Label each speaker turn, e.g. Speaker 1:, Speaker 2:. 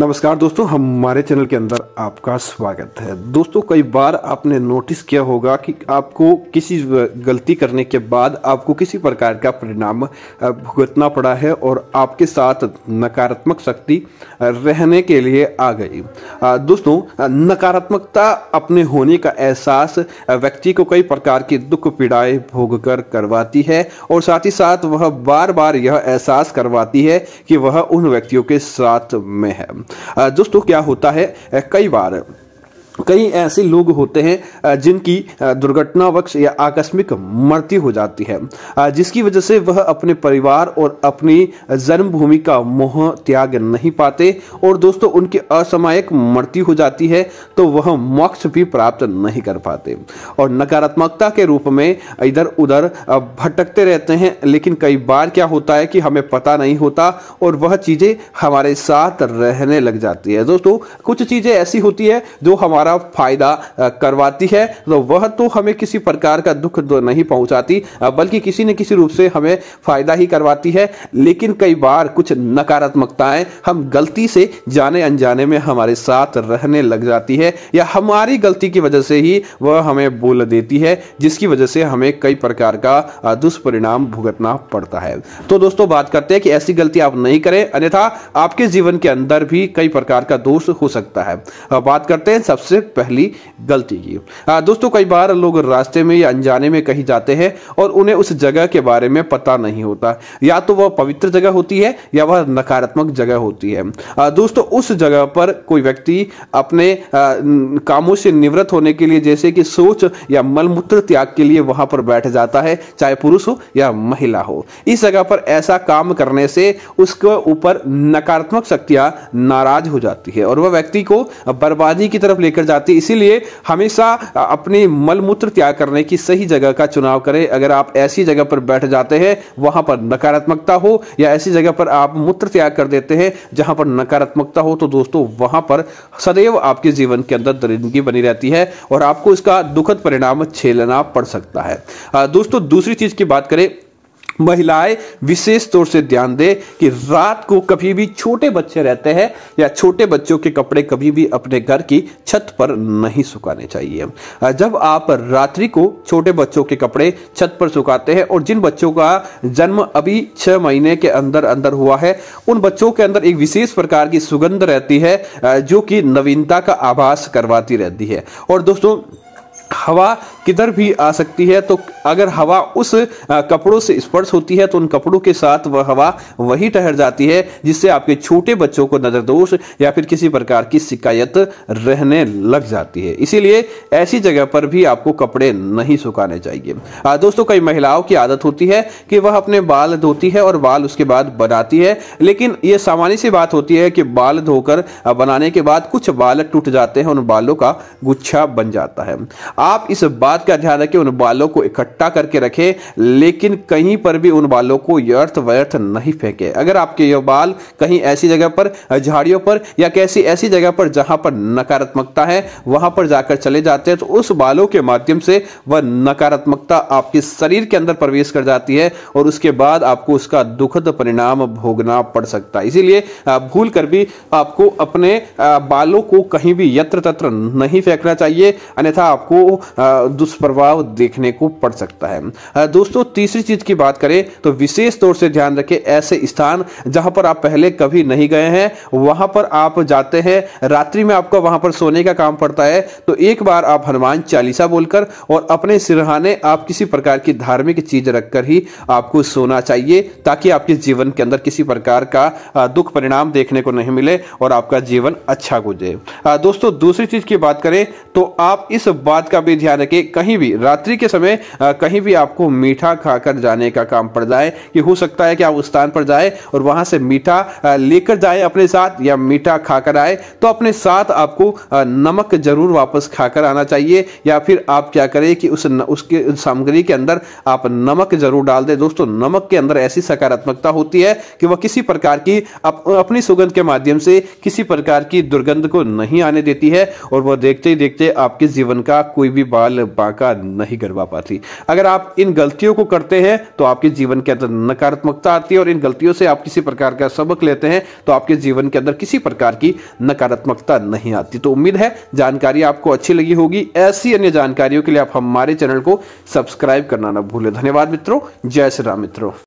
Speaker 1: नमस्कार दोस्तों हमारे चैनल के अंदर आपका स्वागत है दोस्तों कई बार आपने नोटिस किया होगा कि आपको किसी गलती करने के बाद आपको किसी प्रकार का परिणाम भुगतना पड़ा है और आपके साथ नकारात्मक शक्ति रहने के लिए आ गई दोस्तों नकारात्मकता अपने होने का एहसास व्यक्ति को कई प्रकार की दुख पीड़ाएं भोग कर करवाती है और साथ ही साथ वह बार बार यह एहसास करवाती है कि वह उन व्यक्तियों के साथ में है दोस्तों क्या होता है कई बार कई ऐसे लोग होते हैं जिनकी दुर्घटनावश या आकस्मिक मृत्यु हो जाती है जिसकी वजह से वह अपने परिवार और अपनी जन्मभूमि का मोह त्याग नहीं पाते और दोस्तों उनकी असामायिक मृत्यु हो जाती है तो वह मोक्ष भी प्राप्त नहीं कर पाते और नकारात्मकता के रूप में इधर उधर भटकते रहते हैं लेकिन कई बार क्या होता है कि हमें पता नहीं होता और वह चीज़ें हमारे साथ रहने लग जाती है दोस्तों कुछ चीज़ें ऐसी होती है जो हमारा हमारा फायदा करवाती है तो वह तो हमें किसी प्रकार का दुख तो नहीं पहुंचाती बल्कि किसी न किसी रूप से हमें फायदा ही करवाती है लेकिन कई बार कुछ नकारात्मकताएं हम गलती से जाने अनजाने में हमारे साथ रहने लग जाती है या हमारी गलती की वजह से ही वह हमें बोल देती है जिसकी वजह से हमें कई प्रकार का दुष्परिणाम भुगतना पड़ता है तो दोस्तों बात करते हैं कि ऐसी गलती आप नहीं करें अन्यथा आपके जीवन के अंदर भी कई प्रकार का दोष हो सकता है बात करते हैं सबसे सबसे पहली गलती की दोस्तों कई बार लोग रास्ते में या अनजाने में कहीं जाते हैं और उन्हें उस जगह के बारे में पता नहीं होता या तो वह पवित्र जगह होती है या वह नकारात्मक जगह होती है दोस्तों उस जगह पर कोई व्यक्ति अपने कामों से निवृत्त होने के लिए जैसे कि सोच या मलमूत्र त्याग के लिए वहां पर बैठ जाता है चाहे पुरुष हो या महिला हो इस जगह पर ऐसा काम करने से उसके ऊपर नकारात्मक शक्तियां नाराज हो जाती है और वह व्यक्ति को बर्बादी की तरफ लेकर लेकर जाती है इसीलिए हमेशा अपने मलमूत्र त्याग करने की सही जगह का चुनाव करें अगर आप ऐसी जगह पर बैठ जाते हैं वहां पर नकारात्मकता हो या ऐसी जगह पर आप मूत्र त्याग कर देते हैं जहां पर नकारात्मकता हो तो दोस्तों वहां पर सदैव आपके जीवन के अंदर दरिंदगी बनी रहती है और आपको इसका दुखद परिणाम झेलना पड़ सकता है दोस्तों दूसरी चीज की बात करें महिलाएं विशेष तौर से ध्यान दें कि रात को कभी भी छोटे बच्चे रहते हैं या छोटे बच्चों के कपड़े कभी भी अपने घर की छत पर नहीं सुखाने चाहिए जब आप रात्रि को छोटे बच्चों के कपड़े छत पर सुखाते हैं और जिन बच्चों का जन्म अभी छह महीने के अंदर अंदर हुआ है उन बच्चों के अंदर एक विशेष प्रकार की सुगंध रहती है जो कि नवीनता का आभास करवाती रहती है और दोस्तों हवा किधर भी आ सकती है तो अगर हवा उस कपड़ों से स्पर्श होती है तो उन कपड़ों के साथ वह हवा वही ठहर जाती है जिससे आपके छोटे बच्चों को नज़र दोष या फिर किसी प्रकार की शिकायत रहने लग जाती है इसीलिए ऐसी जगह पर भी आपको कपड़े नहीं सुखाने चाहिए आ, दोस्तों कई महिलाओं की आदत होती है कि वह अपने बाल धोती है और बाल उसके बाद बनाती है लेकिन यह सामान्य सी बात होती है कि बाल धोकर बनाने के बाद कुछ बाल टूट जाते हैं उन बालों का गुच्छा बन जाता है आप इस बात का ध्यान रखें उन बालों को इकट्ठा करके रखें लेकिन कहीं पर भी उन बालों को व्यर्थ व्यर्थ नहीं फेंके अगर आपके ये बाल कहीं ऐसी जगह पर झाड़ियों पर या कैसी ऐसी जगह पर जहां पर नकारात्मकता है वहां पर जाकर चले जाते हैं तो उस बालों के माध्यम से वह नकारात्मकता आपके शरीर के अंदर प्रवेश कर जाती है और उसके बाद आपको उसका दुखद परिणाम भोगना पड़ सकता है इसीलिए भूल कर भी आपको अपने बालों को कहीं भी यत्र तत्र नहीं फेंकना चाहिए अन्यथा आपको दुष्प्रभाव देखने को पड़ सकता है दोस्तों तीसरी चीज की बात करें तो विशेष तौर से ध्यान रखें ऐसे स्थान जहां पर आप पहले कभी नहीं गए हैं वहां पर आप जाते हैं रात्रि में आपका वहां पर सोने का काम पड़ता है तो एक बार आप हनुमान चालीसा बोलकर और अपने सिरहाने आप किसी प्रकार की धार्मिक चीज रखकर ही आपको सोना चाहिए ताकि आपके जीवन के अंदर किसी प्रकार का दुख परिणाम देखने को नहीं मिले और आपका जीवन अच्छा गुजरे दोस्तों दूसरी चीज की बात करें तो आप इस बात का का भी ध्यान रखें कहीं भी रात्रि के समय कहीं भी आपको मीठा खाकर जाने का काम पड़ जाए कि हो सकता है कि आप उस स्थान पर जाए और वहां से मीठा लेकर जाए अपने साथ या मीठा खाकर आए तो अपने साथ आपको नमक जरूर वापस खाकर आना चाहिए या फिर आप क्या करें कि उस उसके सामग्री के अंदर आप नमक जरूर डाल दें दोस्तों नमक के अंदर ऐसी सकारात्मकता होती है कि वह किसी प्रकार की अप, अपनी सुगंध के माध्यम से किसी प्रकार की दुर्गंध को नहीं आने देती है और वह देखते ही देखते आपके जीवन का कोई कोई भी बाल बांका नहीं करवा पाती अगर आप इन गलतियों को करते हैं तो आपके जीवन के अंदर नकारात्मकता आती है और इन गलतियों से आप किसी प्रकार का सबक लेते हैं तो आपके जीवन के अंदर किसी प्रकार की नकारात्मकता नहीं आती तो उम्मीद है जानकारी आपको अच्छी लगी होगी ऐसी अन्य जानकारियों के लिए आप हमारे चैनल को सब्सक्राइब करना ना भूलें धन्यवाद मित्रों जय श्री राम मित्रों